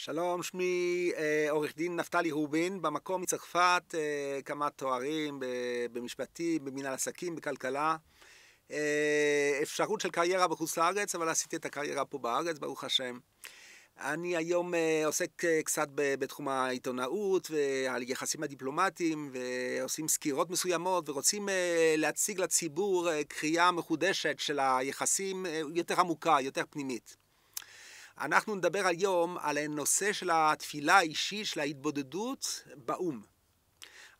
שלום, שמי אה, עורך דין נפתלי רובין, במקום מצרפת, אה, כמה תוארים במשפטים, במנהל עסקים, בכלכלה. אה, אפשרות של קריירה בחוץ לארץ, אבל עשיתי את הקריירה פה בארץ, ברוך השם. אני היום אה, עוסק אה, קצת בתחום העיתונאות יחסים הדיפלומטיים, ועושים סקירות מסוימות, ורוצים אה, להציג לציבור אה, קריאה מחודשת של היחסים אה, יותר עמוקה, יותר פנימית. אנחנו נדבר היום על הנושא של התפילה האישית, של ההתבודדות באו"ם.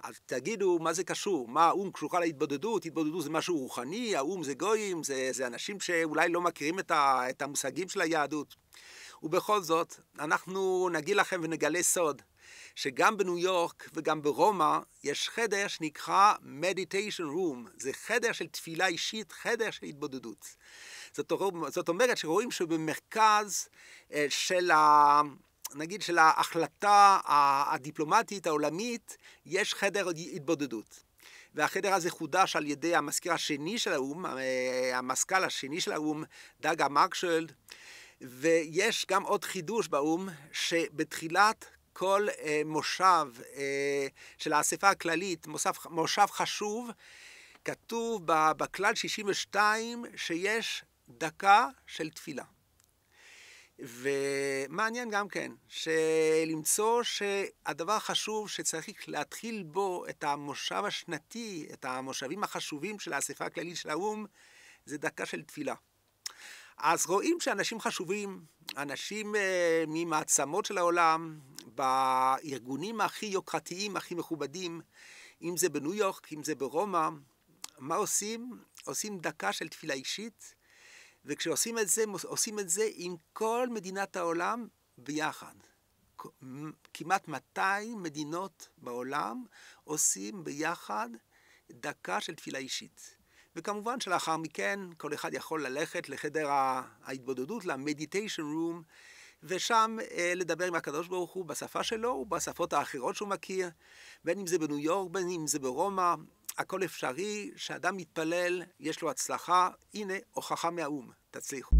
אז תגידו, מה זה קשור? מה האו"ם קשורה להתבודדות? התבודדות זה משהו רוחני, האו"ם זה גויים, זה, זה אנשים שאולי לא מכירים את, ה, את המושגים של היהדות. ובכל זאת, אנחנו נגיד לכם ונגלה סוד, שגם בניו יורק וגם ברומא יש חדר שנקרא Meditation Room, זה חדר של תפילה אישית, חדר של התבודדות. זאת, זאת אומרת שרואים שבמרכז אה, של ה... נגיד של ההחלטה הדיפלומטית העולמית, יש חדר התבודדות. והחדר הזה חודש על ידי המזכיר השני של האו"ם, אה, המזכ"ל השני של האו"ם, דאגה מרקשלד, ויש גם עוד חידוש באו"ם, שבתחילת כל אה, מושב אה, של האספה הכללית, מושב, מושב חשוב, כתוב בכלל 62 שיש דקה של תפילה. ומעניין גם כן, שלמצוא שהדבר החשוב שצריך להתחיל בו את המושב השנתי, את המושבים החשובים של האספה הכללית של האו"ם, זה דקה של תפילה. אז רואים שאנשים חשובים, אנשים אה, ממעצמות של העולם, בארגונים הכי יוקרתיים, הכי מכובדים, אם זה בניו יורק, אם זה ברומא, מה עושים? עושים דקה של תפילה אישית, וכשעושים את זה, עושים את זה עם כל מדינת העולם ביחד. כמעט 200 מדינות בעולם עושים ביחד דקה של תפילה אישית. וכמובן שלאחר מכן כל אחד יכול ללכת לחדר ההתבודדות, ל-meditation room, ושם אה, לדבר עם הקדוש ברוך הוא בשפה שלו ובשפות האחרות שהוא מכיר, בין אם זה בניו יורק, בין אם זה ברומא, הכל אפשרי, שאדם מתפלל, יש לו הצלחה, הנה הוכחה מהאו"ם, תצליחו.